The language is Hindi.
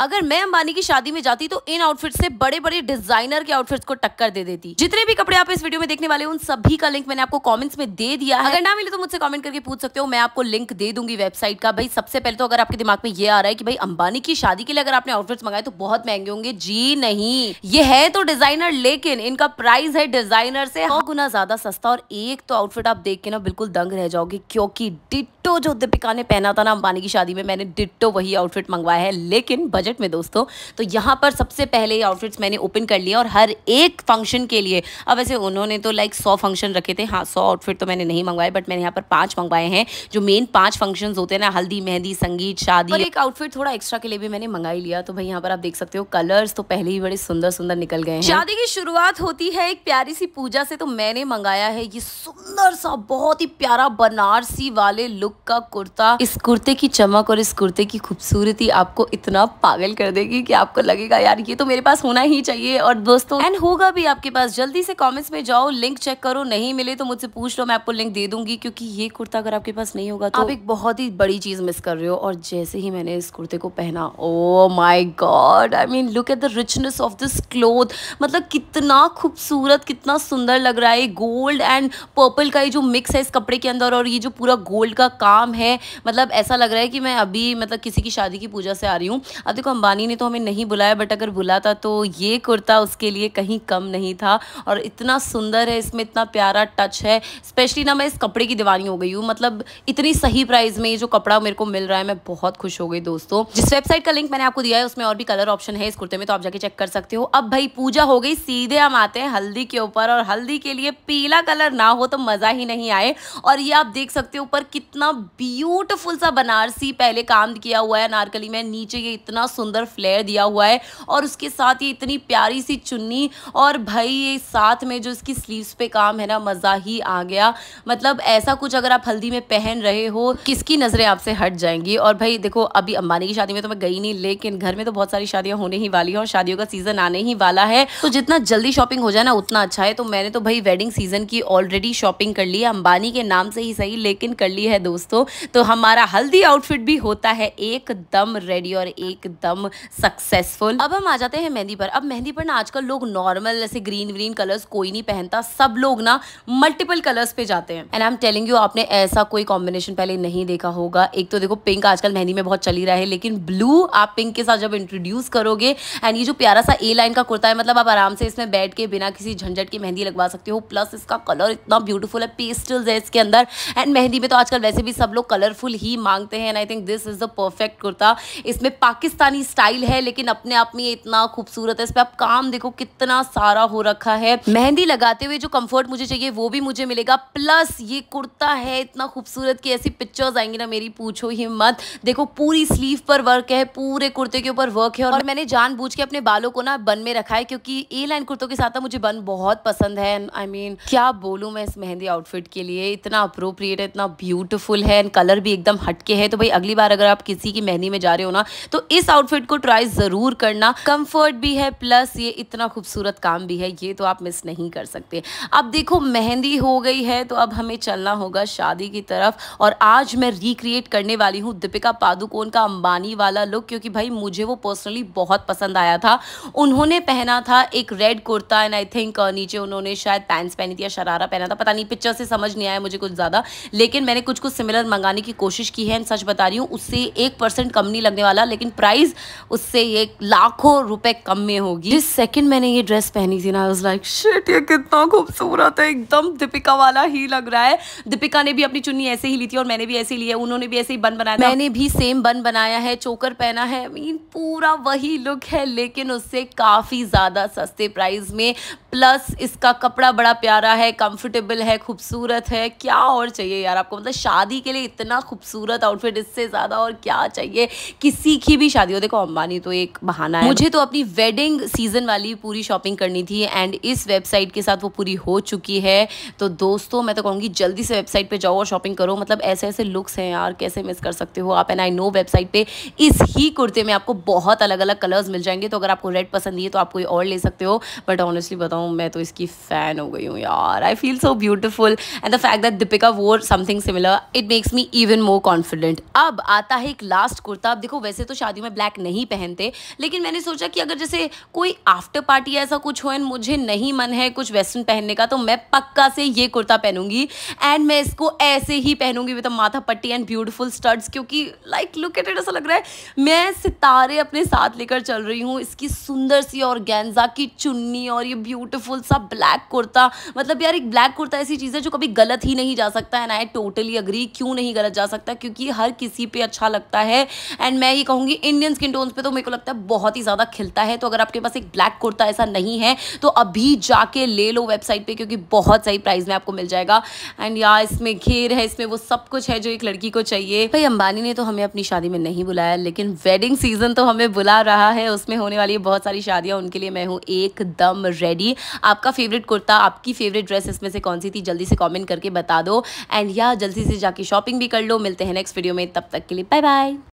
अगर मैं अंबानी की शादी में जाती तो इन आउटफिट से बड़े बड़े डिजाइनर के आउटफिट्स को टक्कर दे देती जितने भी कपड़े आप इस वीडियो में देखने वाले उन सभी का लिंक मैंने आपको कमेंट्स में दे दिया है अगर ना मिले तो मुझसे कमेंट करके पूछ सकते हो मैं आपको लिंक दे दूंगी वेबसाइट का भाई सबसे पहले तो अगर आपके दिमाग में ये आ रहा है कि भाई अंबानी की शादी के लिए अगर आपने आउटफिट्स मंगाए तो बहुत महंगे होंगे जी नहीं ये है तो डिजाइनर लेकिन इनका प्राइस है डिजाइनर से हाँ गुना ज्यादा सस्ता और एक तो आउटफिट आप देख के ना बिल्कुल दंग रह जाओगे क्योंकि डिट्टो जो दीपिका ने पहना था ना अंबानी की शादी में मैंने डिट्टो वही आउटफिट मंगवाया है लेकिन बजट में दोस्तों तो यहाँ पर सबसे पहले आउटफिट्स मैंने ओपन कर लिया और हर एक फंक्शन के लिए अब वैसे उन्होंने तो लाइक सौ फंक्शन रखे थे हाँ सौ आउटफिट तो मैंने नहीं मंगवाए बट मैंने यहाँ पर पाँच मंगवाए हैं जो मेन पाँच फंक्शन होते हैं ना हल्दी मेहंदी संगीत शादी एक आउटफिट थोड़ा एक्स्ट्रा के लिए भी मैंने मंगाई लिया तो भाई यहाँ पर आप देख सकते हो कलर्स तो पहले ही बड़े सुंदर सुंदर निकल गए हैं शादी की शुरुआत होती है एक प्यारी सी पूजा से तो मैंने मंगाया है ये सुंदर सा बहुत ही प्यारा बनारसी वाले लुक का कुर्ता इस कुर्ते की चमक और इस कुर्ते की खूबसूरती आपको इतना पागल कर देगी कि आपको लगेगा यार ये तो मेरे पास होना ही चाहिए और दोस्तों एंड होगा भी आपके पास जल्दी से कॉमेंट्स में जाओ लिंक चेक करो नहीं मिले तो मुझसे पूछ लो मैं आपको लिंक दे दूंगी क्योंकि ये कुर्ता अगर आपके पास नहीं होगा तो आप एक बहुत ही बड़ी चीज मिस कर रहे हो और जैसे ही मैंने इस कुर्ते को पहना oh my god I mean look at the richness of this cloth मतलब कितना खूबसूरत कितना सुंदर लग रहा है गोल्ड एंड पर्पल का ये जो मिक्स है इस कपड़े के अंदर और ये जो पूरा गोल्ड का काम है मतलब ऐसा लग रहा है कि मैं अभी मतलब किसी की शादी की पूजा से आ रही हूँ अब देखो अंबानी ने तो हमें नहीं बुलाया बट अगर बुलाता तो ये कुर्ता उसके लिए कहीं कम नहीं था और इतना सुंदर है इसमें इतना प्यारा टच है स्पेशली ना मैं इस कपड़े की दीवानी हो गई हूँ मतलब इतनी सही प्राइस में ये जो कपड़ा मेरे को मिल रहा है मैं बहुत खुश हो गई दोस्तों जिस वेबसाइट का लिंक मैंने आपको दिया है उसमें और भी कलर ऑप्शन है इस कुर्ते में तो आप जाके चेक कर सकते हो अब भाई पूजा हो गई सीधे हम आते हैं हल्दी के ऊपर और हल्दी के लिए पीला कलर ना हो तो मज़ा ही नहीं आए और ये आप देख सकते हो ऊपर कितना ब्यूटिफुल सा बनारसी पहले काम किया हुआ है नारकली में नीचे ये इतना सुंदर फ्लेयर दिया हुआ है और उसके साथ ये इतनी प्यारी सी चुन्नी और भाई ये साथ में जो इसकी स्लीव्स पे काम है ना मज़ा ही आ गया मतलब ऐसा कुछ अगर आप हल्दी में पहन रहे हो किसकी नज़रें आपसे हट जाएंगी और भाई देखो अभी अंबानी की शादी में तो मैं गई नहीं लेकिन घर में तो बहुत सारी शादियाँ होने ही वाली हैं और शादियों का सीज़न आने ही वाला है तो जितना जल्दी शॉपिंग हो जाए ना उतना अच्छा है तो मैंने तो भाई वेडिंग सीज़न की ऑलरेडी शॉपिंग कर ली है अंबानी के नाम से ही सही लेकिन कर ली है दोस्तों तो हमारा हल्दी आउटफिट भी होता है एकदम रेडी और एकदम एकदम सक्सेसफुल अब हम आ जाते हैं मेहंदी पर अब मेहंदी पर ना आजकल लोग नॉर्मल ऐसे ग्रीन व्रीन कलर्स कोई नहीं पहनता सब लोग ना मल्टीपल कलर्स पे जाते हैं and I am telling you आपने ऐसा कोई कॉम्बिनेशन पहले नहीं देखा होगा एक तो देखो पिंक आजकल मेहंदी में बहुत चली रहा है लेकिन ब्लू आप पिंक के साथ जब इंट्रोड्यूस करोगे एंड ये जो प्यारा सा ए लाइन का कुर्ता है मतलब आप आराम से इसमें बैठ के बिना किसी झंझट की मेहंदी लगवा सकते हो प्लस इसका कलर इतना ब्यूटीफुल है पेस्टल्स है इसके अंदर एंड मेहंदी में तो आजकल वैसे भी सब लोग कलरफुल ही मांगते हैं and I think this is the perfect kurta इसमें पाकिस्तानी राजस्थानी स्टाइल है लेकिन अपने आप में इतना खूबसूरत है इस पर आप काम देखो कितना सारा हो रखा है मेहंदी लगाते हुए जो कम्फर्ट मुझे चाहिए वो भी मुझे मिलेगा प्लस ये कुर्ता है इतना खूबसूरत कि ऐसी पिक्चर्स आएंगी ना मेरी पूछो ही मत देखो पूरी स्लीव पर वर्क है पूरे कुर्ते के ऊपर वर्क है और मैंने जानबूझ के अपने बालों को ना बन में रखा है क्योंकि ए लाइन कुर्तों के साथ मुझे बन बहुत पसंद है आई मीन क्या बोलूँ मैं इस मेहंदी आउटफिट के लिए इतना अप्रोप्रिएट है इतना ब्यूटीफुल है एंड कलर भी एकदम हटके है तो भाई अगली बार अगर आप किसी की मेहंदी में जा रहे हो ना तो इस आउट आउटफिट को ट्राई ज़रूर करना कंफर्ट भी है प्लस ये इतना खूबसूरत काम भी है ये तो आप मिस नहीं कर सकते अब देखो मेहंदी हो गई है तो अब हमें चलना होगा शादी की तरफ और आज मैं रिक्रिएट करने वाली हूँ दीपिका पादुकोण का अंबानी वाला लुक क्योंकि भाई मुझे वो पर्सनली बहुत पसंद आया था उन्होंने पहना था एक red kurta and I think नीचे उन्होंने शायद पैंट्स पहनी थी या शरारा पहना था पता नहीं पिक्चर से समझ नहीं आया मुझे कुछ ज़्यादा लेकिन मैंने कुछ कुछ सिमिलर मंगाने की कोशिश की है एंड सच बता रही हूँ उससे एक परसेंट कम नहीं लगने वाला लेकिन प्राइस उससे ये लाखों रुपए कम में होगी जिस सेकंड मैंने ये ड्रेस पहनी थी ना आई वाज लाइक शिट ये कितना खूबसूरत है एकदम दीपिका वाला ही लग रहा है दीपिका ने भी अपनी चुन्नी ऐसे ही ली थी और मैंने भी ऐसे ही लिया उन्होंने भी ऐसे ही बन बनाया मैंने भी सेम बन बनाया है चोकर पहना है मीन पूरा वही लुक है लेकिन उससे काफ़ी ज़्यादा सस्ते प्राइस में प्लस इसका कपड़ा बड़ा प्यारा है कंफर्टेबल है खूबसूरत है क्या और चाहिए यार आपको मतलब शादी के लिए इतना खूबसूरत आउटफिट इससे ज़्यादा और क्या चाहिए किसी की भी शादी हो देखो अंबानी तो एक बहाना है मुझे तो अपनी वेडिंग सीजन वाली पूरी शॉपिंग करनी थी एंड इस वेबसाइट के साथ वो पूरी हो चुकी है तो दोस्तों मैं तो कहूँगी जल्दी से वेबसाइट पर जाओ और शॉपिंग करो मतलब ऐसे ऐसे लुक्स हैं यार कैसे मिस कर सकते हो आप एंड आई नो वेबसाइट पर इस ही कुर्ते में आपको बहुत अलग अलग कलर्स मिल जाएंगे तो अगर आपको रेड पसंद है तो आप कोई और ले सकते हो बट ऑनेस्टली बताऊँ मैं तो इसकी फ़ैन हो गई हूँ यार I feel so beautiful and the fact that Deepika wore something similar it makes me even more confident अब आता है एक लास्ट कुर्ता अब देखो वैसे तो शादी में ब्लैक ब्लैक नहीं पहनते लेकिन मैंने सोचा कि अगर जैसे कोई आफ्टर पार्टी ऐसा कुछ हो एंड मुझे नहीं मन है कुछ वेस्टर्न पहनने का तो मैं पक्का से ये कुर्ता पहनूंगी एंड मैं इसको ऐसे ही पहनूंगी with matha patti and beautiful studs क्योंकि लाइक लुक एट इट ऐसा लग रहा है मैं सितारे अपने साथ लेकर चल रही हूँ इसकी सुंदर सी और गेंजा की चुन्नी और ये ब्यूटीफुल सा ब्लैक कुर्ता मतलब यार एक ब्लैक कुर्ता ऐसी चीज़ है जो कभी गलत ही नहीं जा सकता एंड आई टोटली अग्री क्यों नहीं गलत जा सकता क्योंकि हर किसी पे अच्छा लगता है एंड मैं ये कहूँगी इंडियन स्किन टोन्स पे तो मेरे को लगता है बहुत ही ज़्यादा खिलता है तो अगर आपके पास एक ब्लैक कुर्ता ऐसा नहीं है तो अभी जाके ले लो वेबसाइट पे क्योंकि बहुत सही प्राइस में आपको मिल जाएगा एंड या इसमें घेर है इसमें वो सब कुछ है जो एक लड़की को चाहिए भाई अंबानी ने तो हमें अपनी शादी में नहीं बुलाया लेकिन वेडिंग सीजन तो हमें बुला रहा है उसमें होने वाली बहुत सारी शादियां उनके लिए मैं हूँ एकदम रेडी आपका फेवरेट कुर्ता आपकी फेवरेट ड्रेस इसमें से कौन सी थी जल्दी से कॉमेंट करके बता दो एंड या जल्दी से जाके शॉपिंग भी कर लो मिलते हैं नेक्स्ट वीडियो में तब तक के लिए बाय बाय